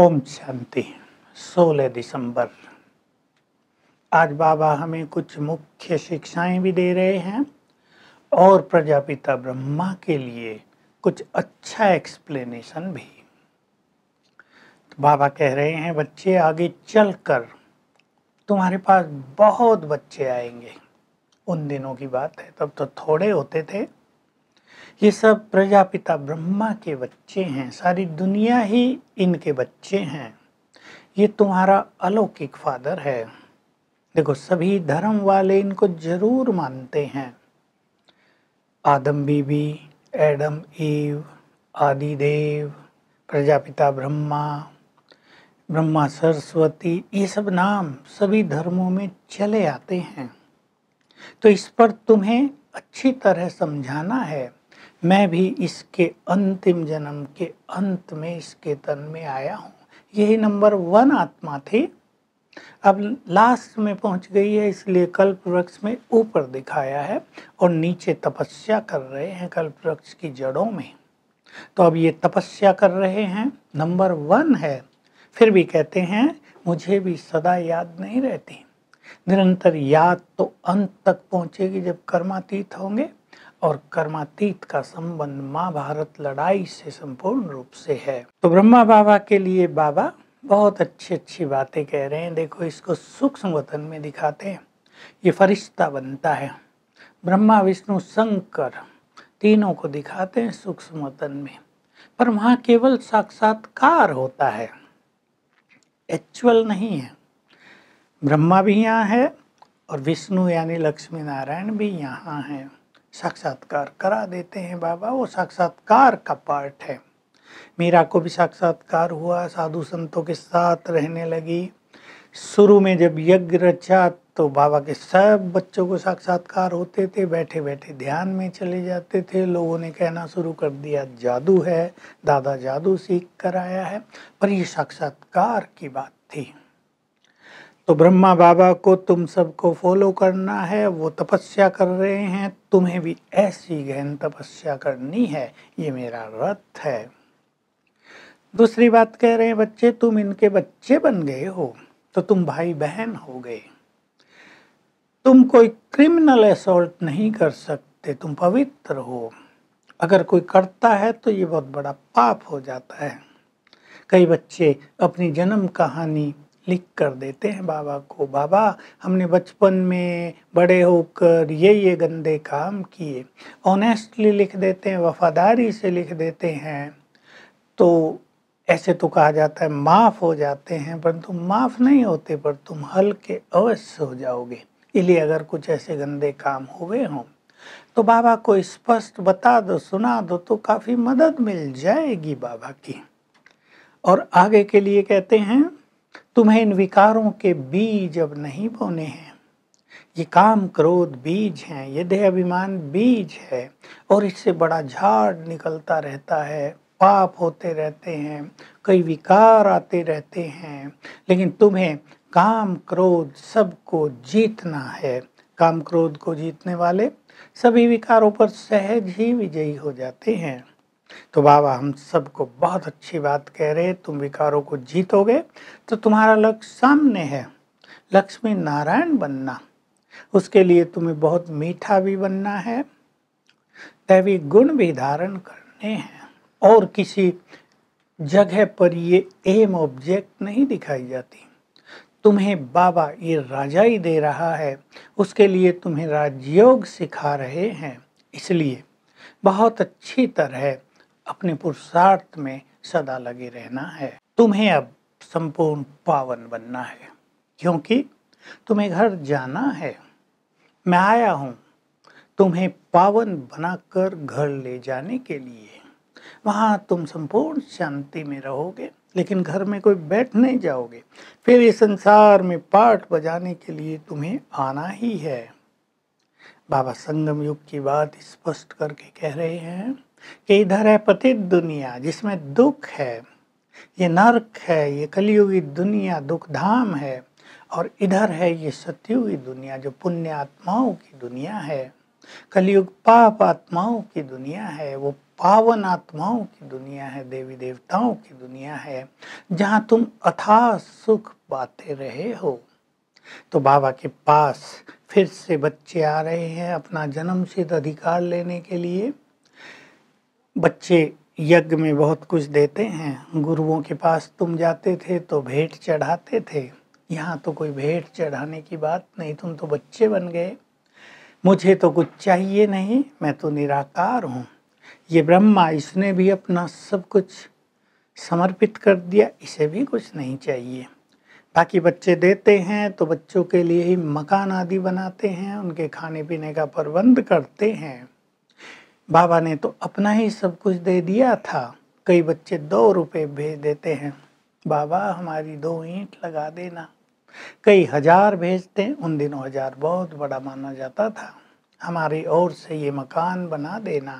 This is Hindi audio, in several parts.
ओम शांति 16 दिसंबर आज बाबा हमें कुछ मुख्य शिक्षाएं भी दे रहे हैं और प्रजापिता ब्रह्मा के लिए कुछ अच्छा एक्सप्लेनेशन भी तो बाबा कह रहे हैं बच्चे आगे चलकर तुम्हारे पास बहुत बच्चे आएंगे उन दिनों की बात है तब तो थोड़े होते थे ये सब प्रजापिता ब्रह्मा के बच्चे हैं सारी दुनिया ही इनके बच्चे हैं ये तुम्हारा अलौकिक फादर है देखो सभी धर्म वाले इनको जरूर मानते हैं आदम बीबी एडम ईव आदि देव प्रजापिता ब्रह्मा ब्रह्मा सरस्वती ये सब नाम सभी धर्मों में चले आते हैं तो इस पर तुम्हें अच्छी तरह समझाना है मैं भी इसके अंतिम जन्म के अंत में इसके तन में आया हूँ यही नंबर वन आत्मा थी अब लास्ट में पहुंच गई है इसलिए कल्प वृक्ष में ऊपर दिखाया है और नीचे तपस्या कर रहे हैं कल्प वृक्ष की जड़ों में तो अब ये तपस्या कर रहे हैं नंबर वन है फिर भी कहते हैं मुझे भी सदा याद नहीं रहती निरंतर याद तो अंत तक पहुंचेगी जब कर्मातीत होंगे और कर्मातीत का संबंध महाभारत लड़ाई से संपूर्ण रूप से है तो ब्रह्मा बाबा के लिए बाबा बहुत अच्छी अच्छी बातें कह रहे हैं देखो इसको सूक्ष्म वतन में दिखाते हैं ये फरिश्ता बनता है ब्रह्मा विष्णु शंकर तीनों को दिखाते हैं सूक्ष्म वतन में पर वहाँ केवल साक्षात्कार होता है एक्चुअल नहीं है ब्रह्मा भी यहाँ है और विष्णु यानी लक्ष्मी नारायण भी यहाँ है साक्षात्कार करा देते हैं बाबा वो साक्षात्कार का पार्ट है मीरा को भी साक्षात्कार हुआ साधु संतों के साथ रहने लगी शुरू में जब यज्ञ रचा तो बाबा के सब बच्चों को साक्षात्कार होते थे बैठे बैठे ध्यान में चले जाते थे लोगों ने कहना शुरू कर दिया जादू है दादा जादू सीख कर आया है पर ये साक्षात्कार की बात थी तो ब्रह्मा बाबा को तुम सबको फॉलो करना है वो तपस्या कर रहे हैं तुम्हें भी ऐसी गहन तपस्या करनी है ये मेरा व्रत है दूसरी बात कह रहे हैं बच्चे तुम इनके बच्चे बन गए हो तो तुम भाई बहन हो गए तुम कोई क्रिमिनल असोल्ट नहीं कर सकते तुम पवित्र हो अगर कोई करता है तो ये बहुत बड़ा पाप हो जाता है कई बच्चे अपनी जन्म कहानी लिख कर देते हैं बाबा को बाबा हमने बचपन में बड़े होकर ये ये गंदे काम किए ऑनेस्टली लिख देते हैं वफादारी से लिख देते हैं तो ऐसे तो कहा जाता है माफ़ हो जाते हैं परंतु माफ़ नहीं होते पर तुम हल्के अवश्य हो जाओगे इसलिए अगर कुछ ऐसे गंदे काम हुए हों तो बाबा को स्पष्ट बता दो सुना दो तो काफ़ी मदद मिल जाएगी बाबा की और आगे के लिए कहते हैं तुम्हें इन विकारों के बीज अब नहीं बोने हैं ये काम क्रोध बीज हैं ये देह अभिमान बीज है और इससे बड़ा झाड़ निकलता रहता है पाप होते रहते हैं कई विकार आते रहते हैं लेकिन तुम्हें काम क्रोध सबको जीतना है काम क्रोध को जीतने वाले सभी विकारों पर सहज ही विजयी हो जाते हैं तो बाबा हम सबको बहुत अच्छी बात कह रहे तुम विकारों को जीतोगे तो तुम्हारा लक्ष्य सामने है लक्ष्मी नारायण बनना उसके लिए तुम्हें बहुत मीठा भी बनना है दैवी गुण भी धारण करने हैं और किसी जगह पर ये एम ऑब्जेक्ट नहीं दिखाई जाती तुम्हें बाबा ये राजा ही दे रहा है उसके लिए तुम्हें राजयोग सिखा रहे हैं इसलिए बहुत अच्छी तरह अपने पुरुषार्थ में सदा लगे रहना है तुम्हें अब संपूर्ण पावन बनना है क्योंकि तुम्हें घर जाना है मैं आया हूँ तुम्हें पावन बनाकर घर ले जाने के लिए वहां तुम संपूर्ण शांति में रहोगे लेकिन घर में कोई बैठ नहीं जाओगे फिर इस संसार में पाठ बजाने के लिए तुम्हें आना ही है बाबा संगम युग की बात स्पष्ट करके कह रहे हैं कि इधर है पतित दुनिया जिसमें दुख है ये नरक है ये कलयुगी दुनिया दुख धाम है और इधर है ये सत्युगी दुनिया जो पुण्य आत्माओं की दुनिया है कलयुग पाप आत्माओं की दुनिया है वो पावन आत्माओं की दुनिया है देवी देवताओं की दुनिया है जहाँ तुम अथाह सुख पाते रहे हो तो बाबा के पास फिर से बच्चे आ रहे हैं अपना जन्म सिद्ध अधिकार लेने के लिए बच्चे यज्ञ में बहुत कुछ देते हैं गुरुओं के पास तुम जाते थे तो भेंट चढ़ाते थे यहाँ तो कोई भेंट चढ़ाने की बात नहीं तुम तो बच्चे बन गए मुझे तो कुछ चाहिए नहीं मैं तो निराकार हूँ ये ब्रह्मा इसने भी अपना सब कुछ समर्पित कर दिया इसे भी कुछ नहीं चाहिए बाकी बच्चे देते हैं तो बच्चों के लिए ही मकान आदि बनाते हैं उनके खाने पीने का प्रबंध करते हैं बाबा ने तो अपना ही सब कुछ दे दिया था कई बच्चे दो रुपए भेज देते हैं बाबा हमारी दो ईंट लगा देना कई हजार भेजते हैं उन दिनों हजार बहुत बड़ा माना जाता था हमारी ओर से ये मकान बना देना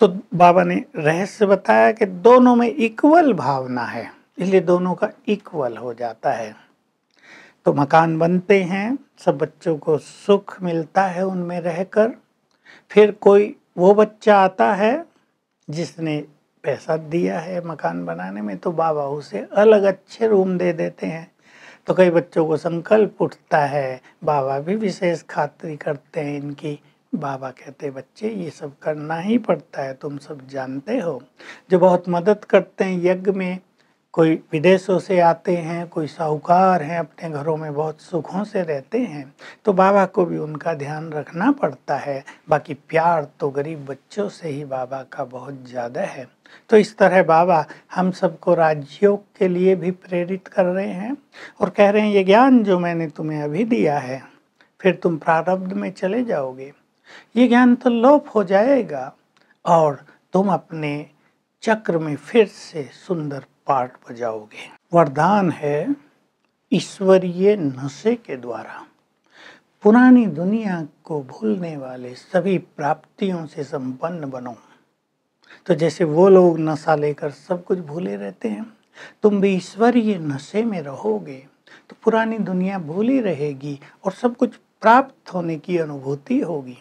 तो बाबा ने रहस्य बताया कि दोनों में इक्वल भावना है इसलिए दोनों का इक्वल हो जाता है तो मकान बनते हैं सब बच्चों को सुख मिलता है उनमें रहकर फिर कोई वो बच्चा आता है जिसने पैसा दिया है मकान बनाने में तो बाबा उसे अलग अच्छे रूम दे देते हैं तो कई बच्चों को संकल्प उठता है बाबा भी विशेष खातरी करते हैं इनकी बाबा कहते बच्चे ये सब करना ही पड़ता है तुम सब जानते हो जो बहुत मदद करते हैं यज्ञ में कोई विदेशों से आते हैं कोई साहूकार हैं अपने घरों में बहुत सुखों से रहते हैं तो बाबा को भी उनका ध्यान रखना पड़ता है बाकी प्यार तो गरीब बच्चों से ही बाबा का बहुत ज़्यादा है तो इस तरह बाबा हम सबको राज्यों के लिए भी प्रेरित कर रहे हैं और कह रहे हैं ये ज्ञान जो मैंने तुम्हें अभी दिया है फिर तुम प्रारब्ध में चले जाओगे ये ज्ञान तो लोप हो जाएगा और तुम अपने चक्र में फिर से सुंदर पाठ बजाओगे वरदान है ईश्वरीय नशे के द्वारा पुरानी दुनिया को भूलने वाले सभी प्राप्तियों से संपन्न बनो तो जैसे वो लोग नशा लेकर सब कुछ भूले रहते हैं तुम भी ईश्वरीय नशे में रहोगे तो पुरानी दुनिया भूली रहेगी और सब कुछ प्राप्त होने की अनुभूति होगी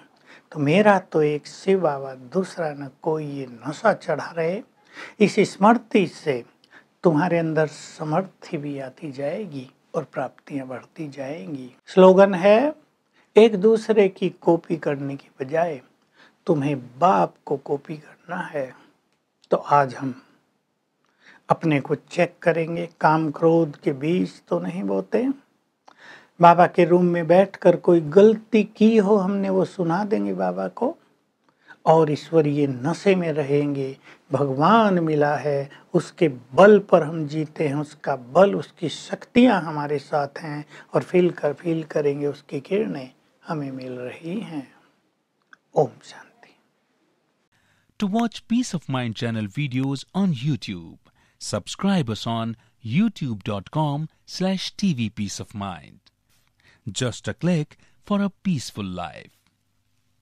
तो मेरा तो एक शिव बाबा दूसरा न कोई ये नशा चढ़ा रहे इस स्मृति से तुम्हारे अंदर समर्थ भी आती जाएगी और प्राप्तियां बढ़ती जाएंगी स्लोगन है एक दूसरे की कॉपी करने की बजाय तुम्हें बाप को कॉपी करना है तो आज हम अपने को चेक करेंगे काम क्रोध के बीच तो नहीं बोते बाबा के रूम में बैठकर कोई गलती की हो हमने वो सुना देंगे बाबा को और ईश्वरीय नशे में रहेंगे भगवान मिला है उसके बल पर हम जीते हैं उसका बल उसकी शक्तियां हमारे साथ हैं और फील कर फील करेंगे उसकी किरणें हमें मिल रही हैं Om Shanti to watch peace of mind channel videos on YouTube subscribe on YouTube dot com slash TV peace of mind just a click for a peaceful life